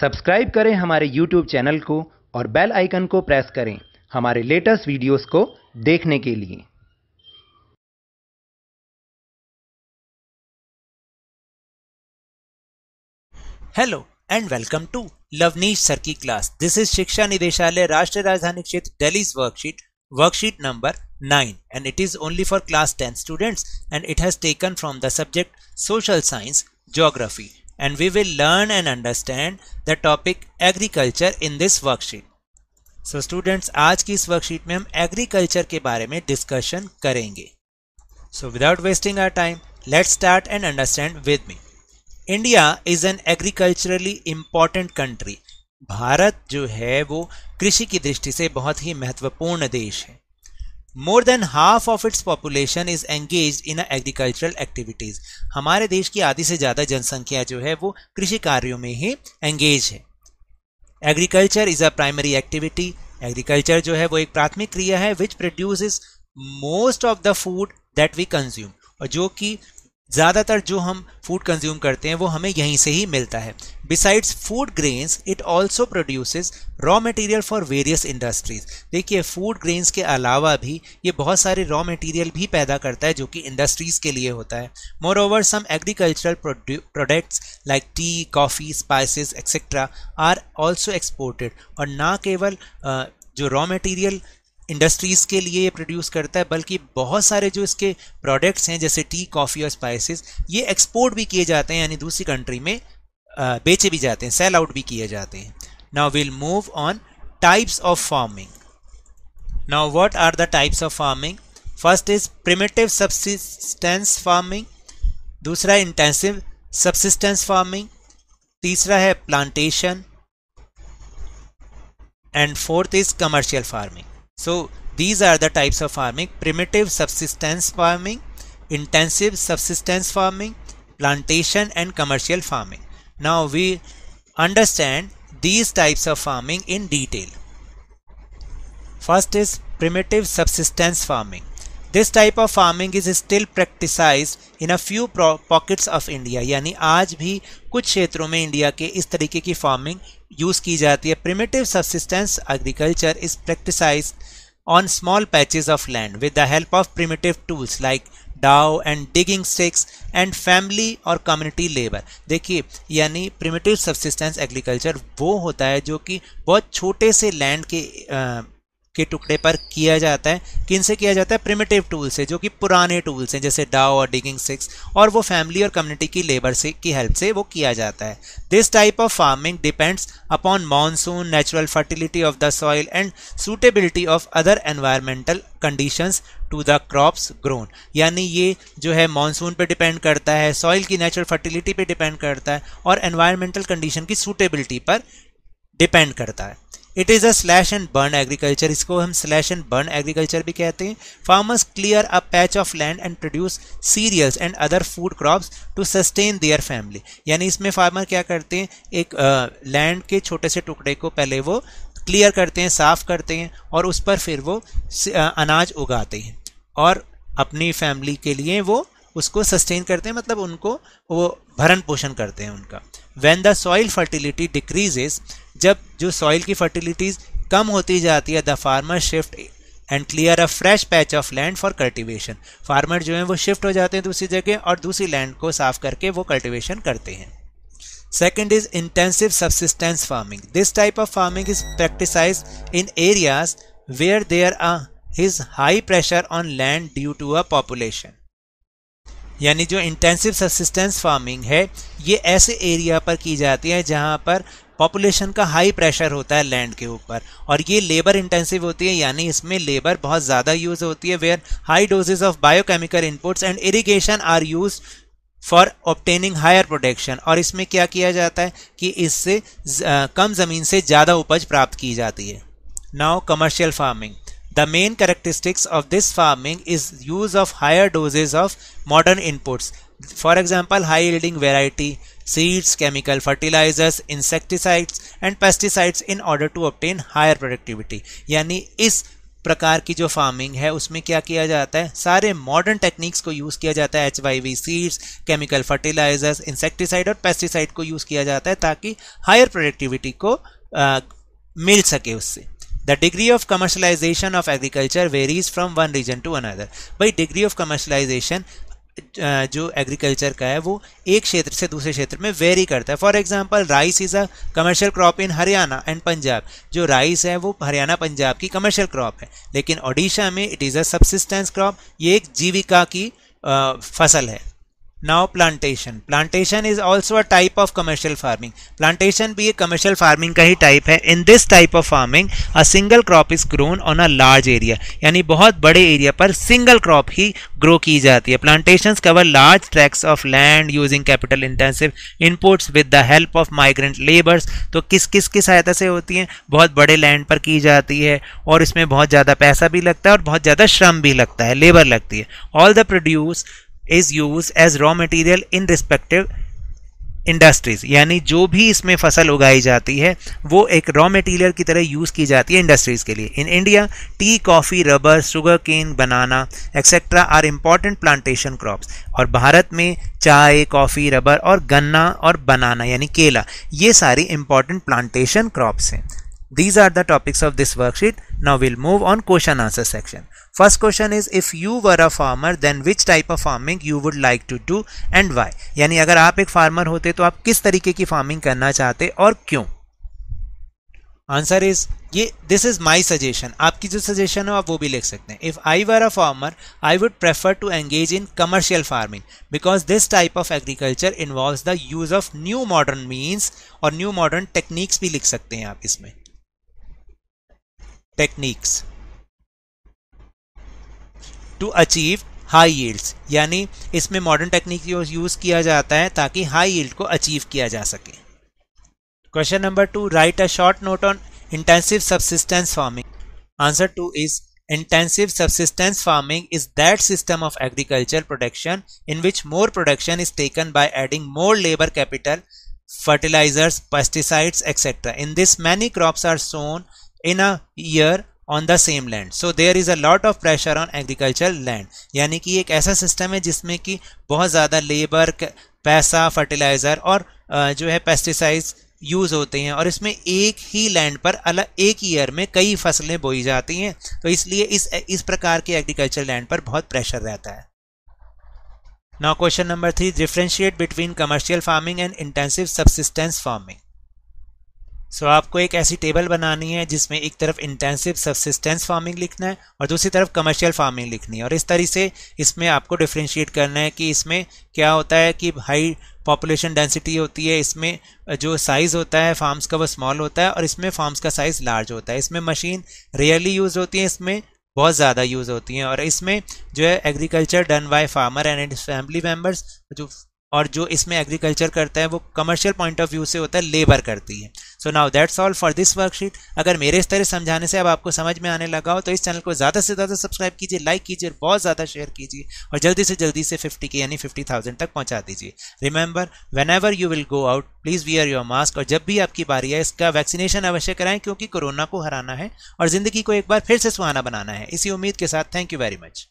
Subscribe करें हमारे YouTube channel को और बेल आइकन को प्रेस करें हमारे लेटेस्ट वीडियोस को देखने के लिए hello and welcome to Lavneesh sir की क्लास दिस इज शिक्षा निदेशालय राष्ट्रीय राजधानी क्षेत्र Delhi's worksheet worksheet number nine and it is only for class ten students and it has taken from the subject social science geography and we will learn and understand the topic agriculture in this worksheet. So students aaj ki is worksheet mein hum agriculture ke bare mein discussion karenge So without wasting our time, let's start and understand with me. India is an agriculturally important country. Bharat जो है वो कृषि की दृष्टि से बहुत ही महत्वपूर्ण देश है more than half of its population is engage in agricultural activities हमारे देश की आधी से ज़्यादा जनसंख्या जो है वो कृषि कार्यों में ही एंगेज है agriculture is a primary activity agriculture जो है वो एक प्राथमिक क्रिया है which produce most of the food that we consume और जो कि ज़्यादातर जो हम फूड कंज्यूम करते हैं वो हमें यहीं से ही मिलता है besides food grains it also produces raw material for various industries देखिए फूड ग्रेन्स के अलावा भी ये बहुत सारे रॉ मटेरियल भी पैदा करता है जो कि इंडस्ट्रीज़ के लिए होता है moreover some agricultural products like tea coffee spices etcetera are also exported और ना केवल जो रॉ मटेरियल इंडस्ट्रीज़ के लिए ये प्रोड्यूस करता है बल्कि बहुत सारे जो इसके प्रोडक्ट्स हैं जैसे टी कॉफ़ी और स्पाइसेस ये एक्सपोर्ट भी किए जाते हैं यानी दूसरी कंट्री में बेचे भी जाते हैं सेल आउट भी किए जाते हैं now will move on types of farming now what are the types of farming first is primitive subsistence farming दूसरा इंटेंसिव सब्सिस्टेंस फार्मिंग तीसरा है plantation and fourth is commercial farming So these are the types of farming primitive subsistence farming, intensive subsistence farming, plantation and commercial farming. Now we understand these types of farming in detail. First is primitive subsistence farming. This type of farming is still practicise in a few pockets of India यानी आज भी कुछ क्षेत्रों में India के इस तरीके की फार्मिंग यूज़ की जाती है primitive subsistence agriculture is practicise on small patches of land with the help of primitive tools like dao and digging sticks and family और कम्युनिटी लेबर देखिए यानी प्रिमेटिव सब्सिस्टेंस एग्रीकल्चर वो होता है जो कि बहुत छोटे से लैंड के के टुकड़े पर किया जाता है किन से किया जाता है प्रिमेटिव टूल से जो कि पुराने टूल्स हैं जैसे डाओ और डिगिंग सिक्स और वो फैमिली और कम्युनिटी की लेबर से की हेल्प से वो किया जाता है this type of farming depends upon monsoon natural fertility of the soil and suitability of other environmental conditions to the crops grown यानी ये जो है मानसून पे डिपेंड करता है सॉइल की नेचुरल फर्टिलिटी पे डिपेंड करता है और एनवायरमेंटल कंडीशन की सूटेबिलिटी पर डिपेंड करता है it is a slash and burn agriculture इसको हम स्लैश एंड बर्न एग्रीकल्चर भी कहते हैं farmers clear a patch of land and produce cereals and other food crops to sustain their family यानी इसमें फार्मर क्या करते हैं एक लैंड uh, के छोटे से टुकड़े को पहले वो क्लियर करते हैं साफ़ करते हैं और उस पर फिर वो अनाज उगाते हैं और अपनी फैमिली के लिए वो उसको सस्टेन करते हैं मतलब उनको वो भरण पोषण करते हैं उनका when the soil fertility decreases जब जो सॉइल की फर्टिलिटीज कम होती जाती है the farmer shift and clear a fresh patch of land for cultivation farmer जो है वो शिफ्ट हो जाते हैं दूसरी जगह और दूसरी लैंड को साफ करके वो कल्टिवेशन करते हैं second is intensive subsistence farming this type of farming is practicise in areas where there are, is high pressure on land due to a population यानी जो इंटेंसिव सब्सिस्टेंस फार्मिंग है ये ऐसे एरिया पर की जाती है जहाँ पर पॉपुलेशन का हाई प्रेशर होता है लैंड के ऊपर और ये लेबर इंटेंसिव होती है यानी इसमें लेबर बहुत ज़्यादा यूज़ होती है where high doses of biochemical inputs and irrigation are use for obtaining higher production और इसमें क्या किया जाता है कि इससे कम ज़मीन से ज़्यादा उपज प्राप्त की जाती है now commercial farming The main characteristics of this farming is use of higher doses of modern inputs. For example, high yielding variety, seeds, chemical fertilizers, insecticides and pesticides in order to obtain higher productivity. yani is प्रकार की जो farming है उसमें क्या किया जाता है सारे मॉडर्न टेक्निक्स को यूज़ किया जाता है H Y V seeds chemical fertilisers insecticide और पेस्टिसाइड को यूज़ किया जाता है ताकि हायर प्रोडक्टिविटी को आ, मिल सके उससे The degree of commercialization of agriculture varies from one region to another. भाई डिग्री ऑफ कमर्शलाइजेशन जो एग्रीकल्चर का है वो एक क्षेत्र से दूसरे क्षेत्र में वेरी करता है for example rice is a commercial crop in Haryana and Punjab जो राइस है वो हरियाणा पंजाब की कमर्शियल क्रॉप है लेकिन ओडिशा में it is a subsistence crop ये एक जीविका की uh, फसल है now plantation plantation is also a type of commercial farming plantation भी commercial farming का ही type है in this type of farming a single crop is grown on a large area यानी बहुत बड़े area पर single crop ही grow की जाती है plantations cover large tracts of land using capital intensive inputs with the help of migrant laborers तो किस किस की सहायता से होती हैं बहुत बड़े land पर की जाती है और इसमें बहुत ज़्यादा पैसा भी लगता है और बहुत ज़्यादा श्रम भी लगता है लेबर लगती है all the produce is use as raw material in respective industries यानी जो भी इसमें फसल उगाई जाती है वो एक रॉ मटेरियल की तरह यूज़ की जाती है इंडस्ट्रीज़ के लिए in India tea coffee rubber sugarcane banana etcetera are important plantation crops और भारत में चाय कॉफ़ी रबर और गन्ना और बनाना यानी केला ये सारी इम्पॉर्टेंट प्लांटेशन क्रॉप्स हैं These are the topics of this worksheet. Now we'll move on question answer section. First question is if you were a farmer then which type of farming you would like to do and why? yani agar aap ek farmer hote to aap kis tarike ki farming karna chahte aur kyun answer is ये this is my suggestion आपकी जो suggestion है आप वो भी लिख सकते हैं if I were a farmer I would prefer to engage in commercial farming because this type of agriculture involve the use of new modern means और न्यू मॉडर्न टेक्निक्स भी लिख सकते हैं आप इसमें techniques to achieve high yields यानी इसमें modern technique use किया जाता है ताकि हाई यील्ड को अचीव किया जा सके question number two write a short note on intensive subsistence farming answer two is intensive subsistence farming is that system of agriculture production in which more production is taken by adding more labour capital fertilisers pesticides etcetera in this many crops are sown in a year on the same land so there is a lot of pressure on agriculture land यानी कि एक ऐसा system है जिसमें कि बहुत ज़्यादा labour पैसा फर्टिलाइज़र और जो है पेस्टिसाइड्स यूज़ होते हैं और इसमें एक ही लैंड पर अलग एक ईयर में कई फसलें बोई जाती हैं तो इसलिए इस इस प्रकार के एग्रीकल्चर लैंड पर बहुत प्रेशर रहता है now question number three differentiate between commercial farming and intensive subsistence farming so so, आपको एक ऐसी टेबल बनानी है जिसमें एक तरफ इंटेंसिव सबसिस्टेंस फार्मिंग लिखना है और दूसरी तरफ कमर्शियल फार्मिंग लिखनी है और इस तरीके से इसमें आपको डिफ्रेंशिएट करना है कि इसमें क्या होता है कि हाई पॉपुलेशन डेंसिटी होती है इसमें जो साइज़ होता है फार्म्स का वो स्मॉल होता है और इसमें फार्म्स का साइज़ लार्ज होता है इसमें मशीन रेयरली यूज़ होती है इसमें बहुत ज़्यादा यूज़ होती हैं और इसमें जो है agriculture done by farmer and and family members जो और जो इसमें एग्रीकल्चर करता है वो कमर्शियल पॉइंट ऑफ व्यू से होता है लेबर करती है so now that's all for this worksheet अगर मेरे इस तरह समझाने से अब आपको समझ में आने लगा हो तो इस चैनल को ज़्यादा से ज़्यादा सब्सक्राइब कीजिए लाइक कीजिए और बहुत ज़्यादा शेयर कीजिए और जल्दी से जल्दी से फिफ्टी के यानी फिफ्टी थाउजेंड तक पहुँचा दीजिए remember whenever you will go out please wear your mask और जब भी आपकी बारी है इसका वैक्सीनेशन अवश्य कराएं क्योंकि कोरोना को हराना है और ज़िंदगी को एक बार फिर से सुहाना बनाना है इसी उम्मीद के साथ थैंक यू वेरी मच